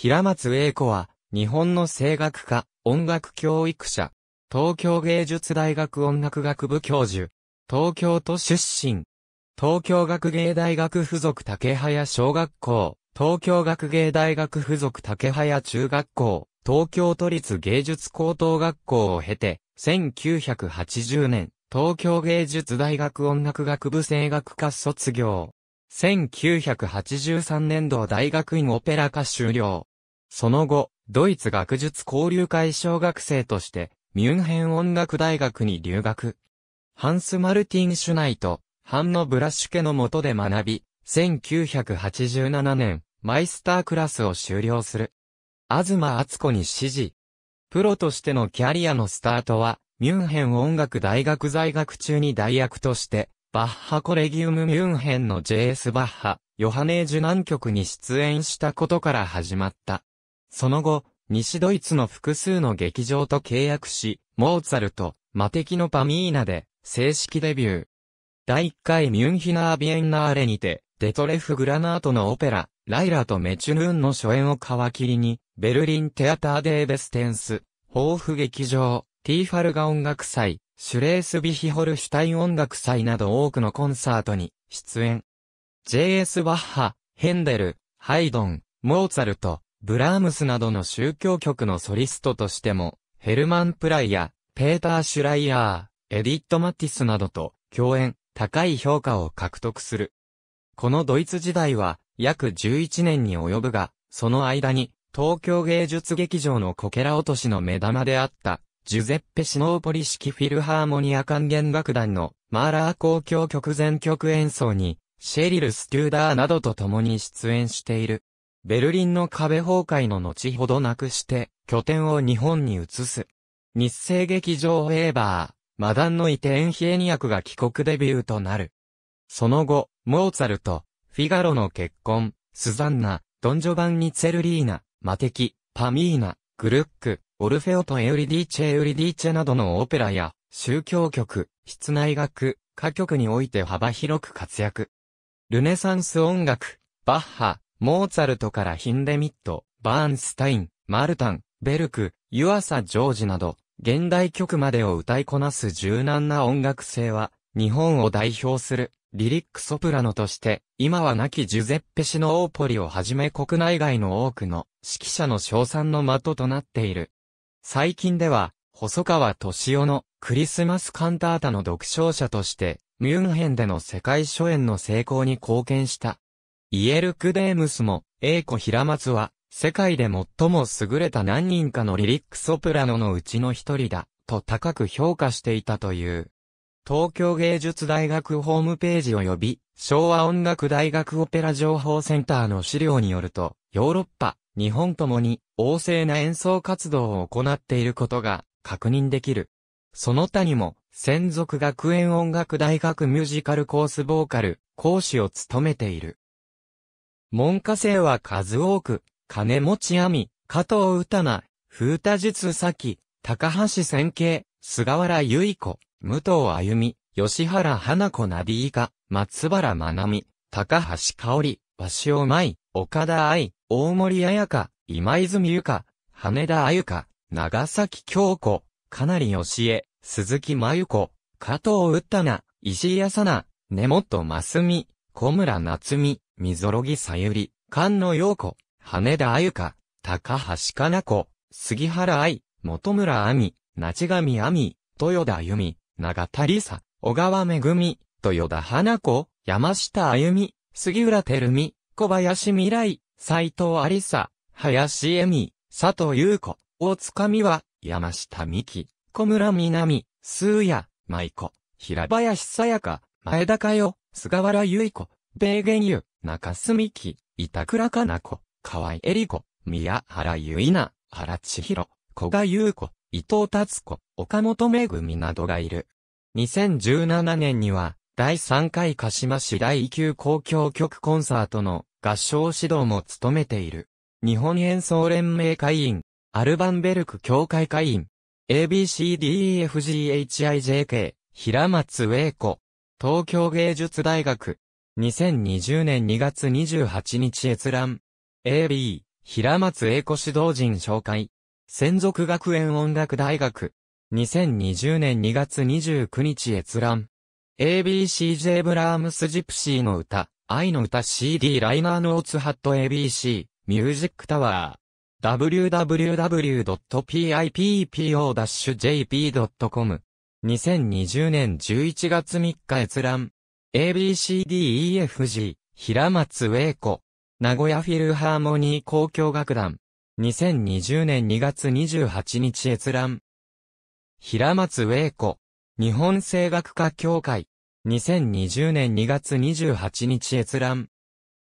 平松栄子は、日本の声楽家、音楽教育者、東京芸術大学音楽学部教授、東京都出身、東京学芸大学附属竹早小学校、東京学芸大学附属竹早中学校、東京都立芸術高等学校を経て、1980年、東京芸術大学音楽学部声楽科卒業。1983年度大学院オペラ科修了。その後、ドイツ学術交流会小学生として、ミュンヘン音楽大学に留学。ハンス・マルティン・シュナイト、ハンノ・ブラッシュ家の下で学び、1987年、マイスタークラスを修了する。東ツ子に指示。プロとしてのキャリアのスタートは、ミュンヘン音楽大学在学中に大役として、バッハコレギウムミュンヘンの J.S. バッハ、ヨハネージュ南極に出演したことから始まった。その後、西ドイツの複数の劇場と契約し、モーツァルト、マテキのパミーナで正式デビュー。第1回ミュンヒナービエンナーレにて、デトレフ・グラナートのオペラ、ライラとメチュヌーンの初演を皮切りに、ベルリン・テアター・デーベステンス、豊富劇場、ティーファルガ音楽祭、シュレースビヒホルシュタイン音楽祭など多くのコンサートに出演。J.S. バッハ、ヘンデル、ハイドン、モーツァルト、ブラームスなどの宗教曲のソリストとしても、ヘルマン・プライー、ペーター・シュライヤー、エディット・マティスなどと共演、高い評価を獲得する。このドイツ時代は約11年に及ぶが、その間に東京芸術劇場のこけら落としの目玉であったジュゼッペ・シノーポリ式フィルハーモニア管弦楽団のマーラー公共曲全曲演奏に、シェリル・ステューダーなどと共に出演している。ベルリンの壁崩壊の後ほどなくして、拠点を日本に移す。日生劇場エーバー、マダンのイテエンヒエニアクが帰国デビューとなる。その後、モーツァルト、フィガロの結婚、スザンナ、ドンジョバンニ・ツェルリーナ、マテキ、パミーナ、グルック、オルフェオとエウリディーチェ・エウリディーチェなどのオペラや、宗教曲、室内楽、歌曲において幅広く活躍。ルネサンス音楽、バッハ、モーツァルトからヒンデミット、バーンスタイン、マルタン、ベルク、ユアサ・ジョージなど、現代曲までを歌いこなす柔軟な音楽性は、日本を代表する、リリックソプラノとして、今は亡きジュゼッペシのオーポリをはじめ国内外の多くの指揮者の称賛の的となっている。最近では、細川敏夫のクリスマスカンタータの読唱者として、ミュンヘンでの世界初演の成功に貢献した。イエルク・デームスも、英子平松は、世界で最も優れた何人かのリリックソプラノのうちの一人だ、と高く評価していたという。東京芸術大学ホームページ及び、昭和音楽大学オペラ情報センターの資料によると、ヨーロッパ、日本ともに旺盛な演奏活動を行っていることが確認できる。その他にも、専属学園音楽大学ミュージカルコースボーカル、講師を務めている。門下生は数多く、金持ち亜美、加藤歌菜、風田術咲、高橋千慶、菅原由衣子、武藤歩美、吉原花子ナビ、イカ、松原まなみ、高橋香織、鷲尾舞、岡田愛、大森彩香、今泉ゆか、羽田あゆか、長崎京子、かなりよしえ、鈴木真由子、加藤うったな、石井さな、根本ますみ、小村夏美、みぞろぎさゆり、菅野陽子、羽田あゆか、高橋かな子、杉原愛、本村亜美、なちがみあみ、豊田由美、長田理沙、小川めぐみ、豊田花子、山下あゆみ、杉浦てるみ、小林未来、斎藤ありさ、林恵美、佐藤優子、大塚美和、山下美希、小村南、スーヤ、舞子、平林さやか、前田かよ、菅原ゆい子、米玄優、中澄美希、板倉かな子、河合恵里子、宮原ゆいな、原千尋、古賀優子、伊藤達子、岡本恵などがいる。2017年には、第3回鹿島市第9公共曲コンサートの合唱指導も務めている。日本演奏連盟会員、アルバンベルク協会会員、ABCDEFGHIJK、平松栄子、東京芸術大学、2020年2月28日閲覧、AB、平松栄子指導陣紹介、専属学園音楽大学、2020年2月29日閲覧、ABCJ ブラームスジプシーの歌、愛の歌 CD ライナーノーツハット ABC ミュージックタワー www.pippo-jp.com 2020年11月3日閲覧 ABCDEFG 平松栄子名古屋フィルハーモニー交響楽団2020年2月28日閲覧平松栄子日本声楽家協会2020年2月28日閲覧。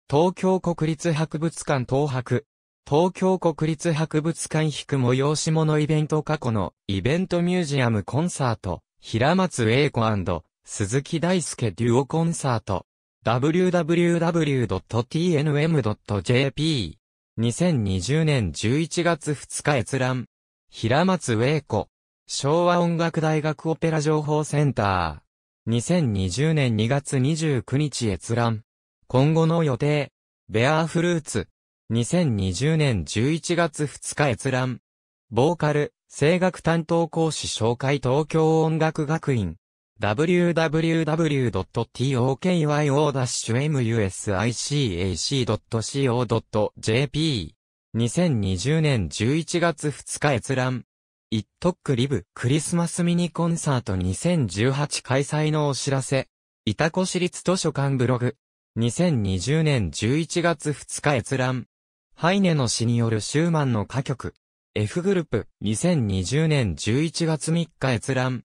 東京国立博物館東博。東京国立博物館引く催し物イベント過去のイベントミュージアムコンサート。平松栄子鈴木大介デュオコンサート。www.tnm.jp。2020年11月2日閲覧。平松栄子。昭和音楽大学オペラ情報センター。2020年2月29日閲覧。今後の予定。ベアーフルーツ。2020年11月2日閲覧。ボーカル、声楽担当講師紹介東京音楽学院。www.tokyo-musicac.co.jp。2020年11月2日閲覧。一徳リブクリスマスミニコンサート2018開催のお知らせ。いたこ市立図書館ブログ。2020年11月2日閲覧。ハイネの詩によるシューマンの歌曲。F グループ2020年11月3日閲覧。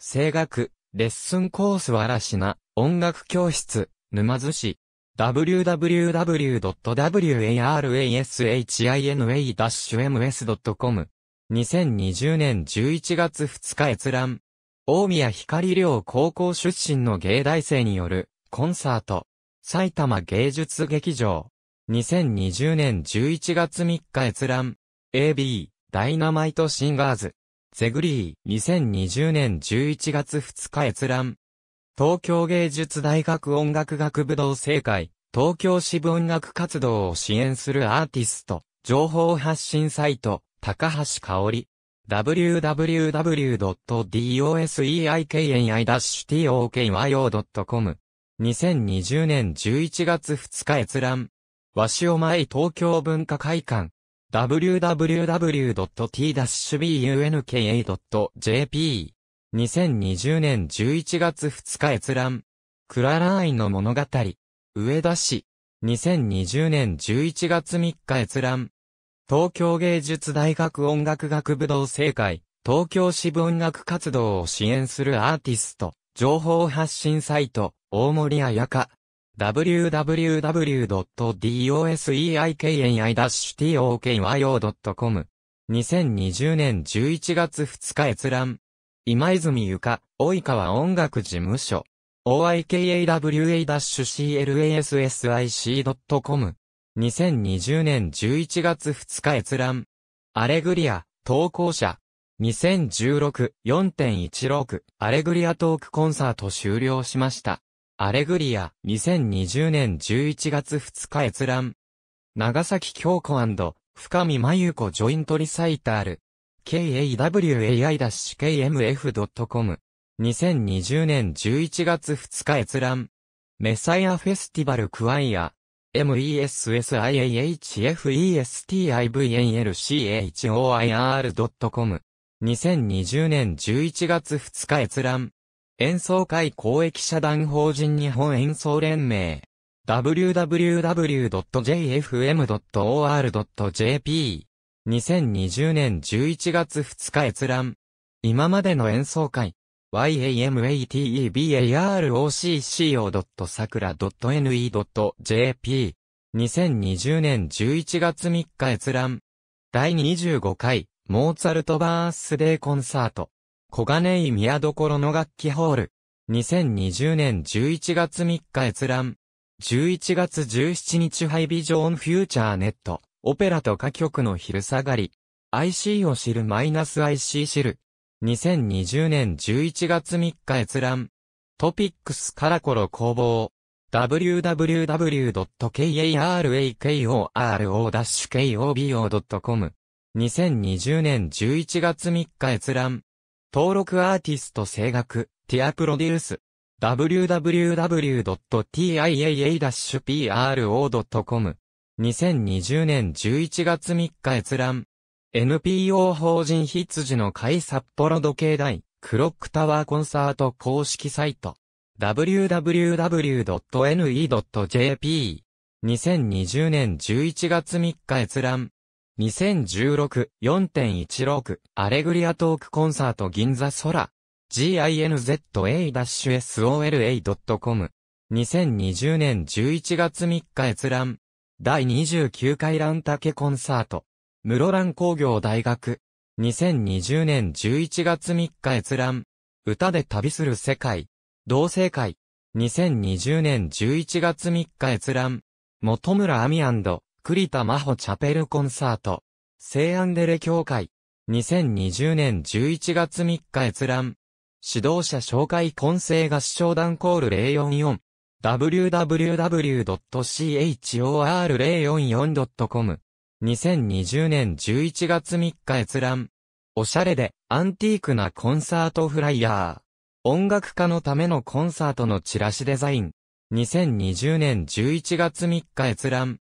声楽、レッスンコースは嵐な、音楽教室、沼津市。www.warashina-ms.com 2020年11月2日閲覧。大宮光亮高校出身の芸大生によるコンサート。埼玉芸術劇場。2020年11月3日閲覧。AB、ダイナマイトシンガーズ。ゼグリー、2020年11月2日閲覧。東京芸術大学音楽学部同生会、東京支部音楽活動を支援するアーティスト、情報発信サイト、高橋香織。www.doseikni-tokyo.com。2020年11月2日閲覧。鷲尾前東京文化会館。www.t-bunka.jp。2020年11月2日閲覧。クラライの物語。上田市。2020年11月3日閲覧。東京芸術大学音楽学部同政会、東京支部音楽活動を支援するアーティスト、情報発信サイト、大森彩香。www.doseikni-tokyo.com 2020年11月2日閲覧。今泉ゆか、及川音楽事務所。oikawa-classic.com 2020年11月2日閲覧。アレグリア、投稿者。2016-4.16アレグリアトークコンサート終了しました。アレグリア2020年11月2日閲覧。長崎京子深見真由子ジョイントリサイタル。kawai-kmf.com。2020年11月2日閲覧。メサイアフェスティバルクワイア。m e s s i h f e s t i v n l c h o r c o m 2020年11月2日閲覧。演奏会公益社団法人日本演奏連盟。www.jfm.or.jp。2020年11月2日閲覧。今までの演奏会。yamatebaro.sakura.ne.jp c c。2020年11月3日閲覧。第25回、モーツァルトバースデーコンサート。小金井宮所の楽器ホール。2020年11月3日閲覧。11月17日ハイビジョンフューチャーネット。オペラと歌曲の昼下がり。IC を知るマイナス IC 知る。2020年11月3日閲覧。トピックスカラコロ工房。www.karakoro-kobo-kobo.com。2020年11月3日閲覧。登録アーティスト声楽、ティアプロデュース。www.tiaa-pro.com。2020年11月3日閲覧。NPO 法人羊の会札幌時計台、クロックタワーコンサート公式サイト。www.ne.jp。2020年11月3日閲覧。2016-4.16アレグリアトークコンサート銀座空。ginza-sola.com。2020年11月3日閲覧。第29回ランタケコンサート。室蘭工業大学。2020年11月3日閲覧。歌で旅する世界。同性会。2020年11月3日閲覧。本村亜美栗田真帆チャペルコンサート。聖アンデレ協会。2020年11月3日閲覧。指導者紹介混成合唱団コール044。www.chor044.com 2020年11月3日閲覧。おしゃれでアンティークなコンサートフライヤー。音楽家のためのコンサートのチラシデザイン。2020年11月3日閲覧。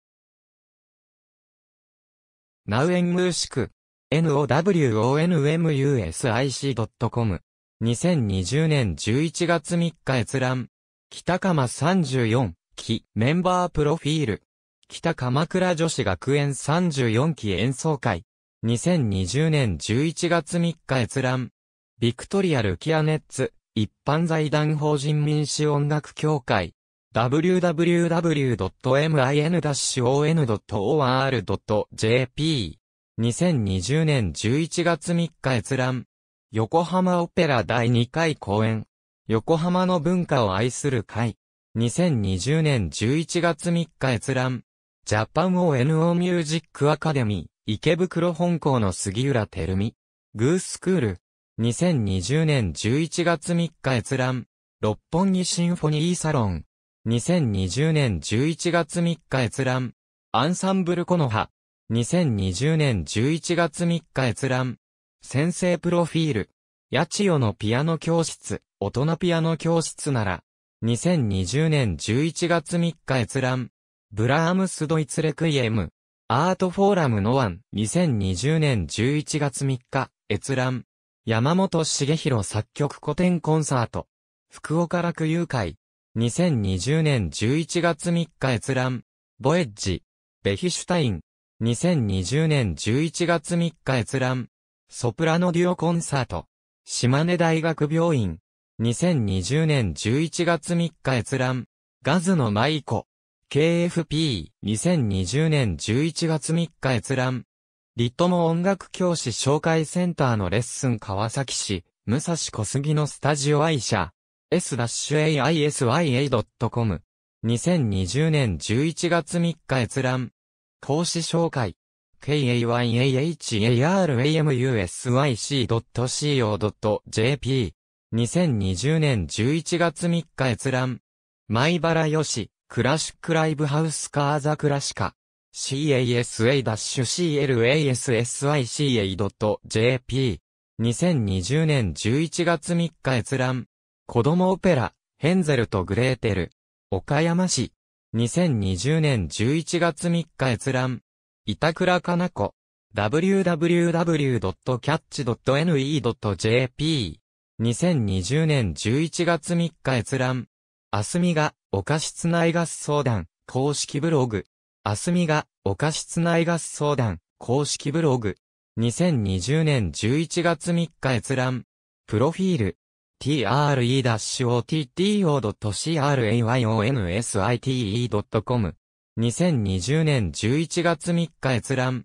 ナウエンムーシク。nowonmusic.com。2020年11月3日閲覧。北鎌34、期、メンバープロフィール。北鎌倉女子学園34期演奏会。2020年11月3日閲覧。ビクトリアルキアネッツ、一般財団法人民主音楽協会。www.min-on.or.jp。2020年11月3日閲覧。横浜オペラ第2回公演。横浜の文化を愛する会。2020年11月3日閲覧。ジャパン ONO ミュージックアカデミー、池袋本校の杉浦てるみ。グースクール。2020年11月3日閲覧。六本木シンフォニーサロン。2020年11月3日閲覧。アンサンブルコノハ。2020年11月3日閲覧。先生プロフィール。八千代のピアノ教室、大人ピアノ教室なら。2020年11月3日閲覧。ブラームスドイツレクイエム。アートフォーラムノワン、2020年11月3日、閲覧。山本茂弘作曲古典コンサート。福岡楽友会。2020年11月3日閲覧。ボエッジ。ベヒシュタイン。2020年11月3日閲覧。ソプラノデュオコンサート。島根大学病院。2020年11月3日閲覧。ガズの舞子。KFP、2020年11月3日閲覧。リットモ音楽教師紹介センターのレッスン川崎市、武蔵小杉のスタジオ愛車。s-aisya.com。2020年11月3日閲覧。講師紹介。k a y a h a r a m u s y c c o j p 2020年11月3日閲覧。前原よし。クラシックライブハウスカーザクラシカ。casa-classsica.jp。2020年11月3日閲覧。子供オペラ、ヘンゼルとグレーテル。岡山市。2020年11月3日閲覧。板倉かな子。www.catch.ne.jp。2020年11月3日閲覧。あすみが、おかしつない相談、公式ブログ。あすみが、おかしつない相談、公式ブログ。2020年11月3日閲覧。プロフィール。tre-otto.crayonsite.com。2020年11月3日閲覧。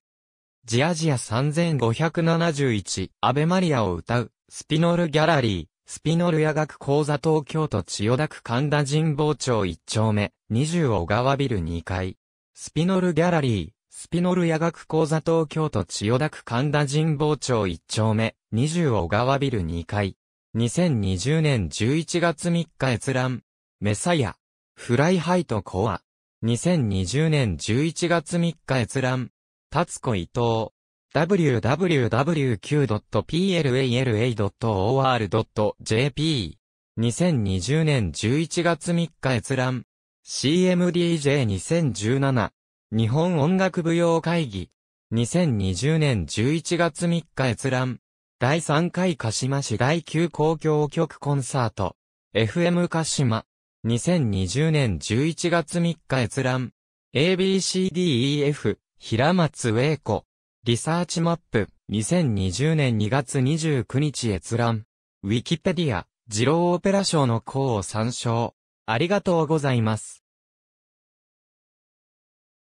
ジアジア3571、アベマリアを歌う、スピノルギャラリー。スピノルヤ学講座東京都千代田区神田神保町1丁目、20小川ビル2階。スピノルギャラリー、スピノルヤ学講座東京都千代田区神田神保町1丁目、20小川ビル2階。2020年11月3日閲覧。メサイア。フライハイトコア。2020年11月3日閲覧。タツコ伊藤。w w w p l a l a o r j p 2020年11月3日閲覧。CMDJ2017。日本音楽舞踊会議。2020年11月3日閲覧。第3回鹿島市第9公共局コンサート。FM 鹿島。2020年11月3日閲覧。ABCDEF、平松栄子。リサーチマップ、2020年2月29日閲覧。ウィキペディア、二郎オペラ賞の項を参照。ありがとうございます。